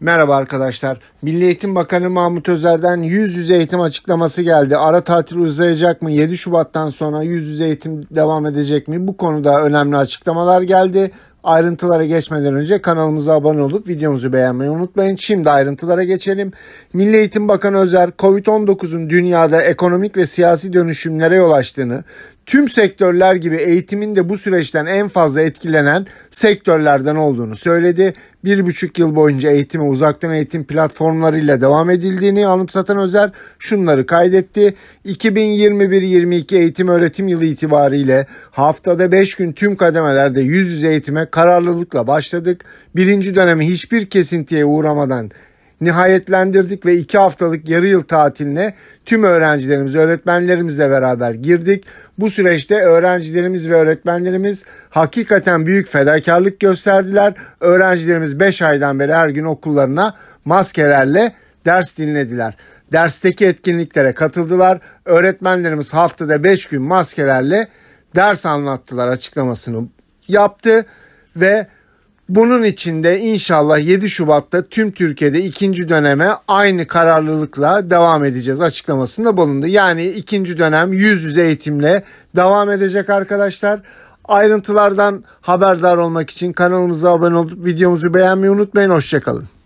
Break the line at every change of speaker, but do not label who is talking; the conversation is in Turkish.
Merhaba arkadaşlar. Milli Eğitim Bakanı Mahmut Özer'den yüz yüze eğitim açıklaması geldi. Ara tatil uzayacak mı? 7 Şubat'tan sonra yüz yüze eğitim devam edecek mi? Bu konuda önemli açıklamalar geldi. Ayrıntılara geçmeden önce kanalımıza abone olup videomuzu beğenmeyi unutmayın. Şimdi ayrıntılara geçelim. Milli Eğitim Bakanı Özer, Covid-19'un dünyada ekonomik ve siyasi dönüşümlere yol açtığını, tüm sektörler gibi eğitimin de bu süreçten en fazla etkilenen sektörlerden olduğunu söyledi. Bir buçuk yıl boyunca eğitime uzaktan eğitim platformlarıyla devam edildiğini satan Özer şunları kaydetti. 2021-22 eğitim öğretim yılı itibariyle haftada 5 gün tüm kademelerde yüz yüze eğitime kararlılıkla başladık. Birinci dönemi hiçbir kesintiye uğramadan nihayetlendirdik ve iki haftalık yarı yıl tatiline tüm öğrencilerimiz, öğretmenlerimizle beraber girdik. Bu süreçte öğrencilerimiz ve öğretmenlerimiz hakikaten büyük fedakarlık gösterdiler. Öğrencilerimiz 5 aydan beri her gün okullarına maskelerle ders dinlediler. Dersteki etkinliklere katıldılar. Öğretmenlerimiz haftada 5 gün maskelerle ders anlattılar açıklamasını yaptı ve bunun içinde inşallah 7 Şubat'ta tüm Türkiye'de ikinci döneme aynı kararlılıkla devam edeceğiz açıklamasında bulundu. Yani ikinci dönem yüz yüze eğitimle devam edecek arkadaşlar. Ayrıntılardan haberdar olmak için kanalımıza abone olup videomuzu beğenmeyi unutmayın. Hoşçakalın.